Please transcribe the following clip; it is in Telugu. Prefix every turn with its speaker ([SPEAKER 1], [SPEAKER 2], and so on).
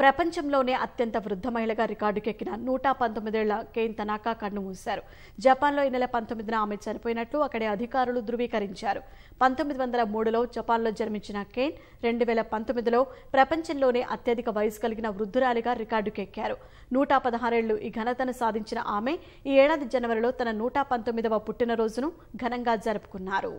[SPEAKER 1] ప్రపంచంలోనే అత్యంత వృద్ధ మహిళగా రికార్డుకెక్కిన నూట పంతొమ్మిదేళ్ల కేన్ తనాకా కన్ను మూశారు జపాన్లో ఈ నెల పంతొమ్మిదిన ఆమె చనిపోయినట్లు అక్కడే అధికారులు ధృవీకరించారు పంతొమ్మిది వందల మూడులో జపాన్లో జన్మించిన కేన్ రెండు వేల పంతొమ్మిదిలో ప్రపంచంలోనే అత్యధిక వయసు కలిగిన వృద్ధురాలిగా రికార్డుకెక్కారు నూట పదహారేళ్లు ఈ ఘనతను సాధించిన ఆమె ఈ ఏడాది జనవరిలో తన నూట పంతొమ్మిదవ పుట్టినరోజును ఘనంగా జరుపుకున్నారు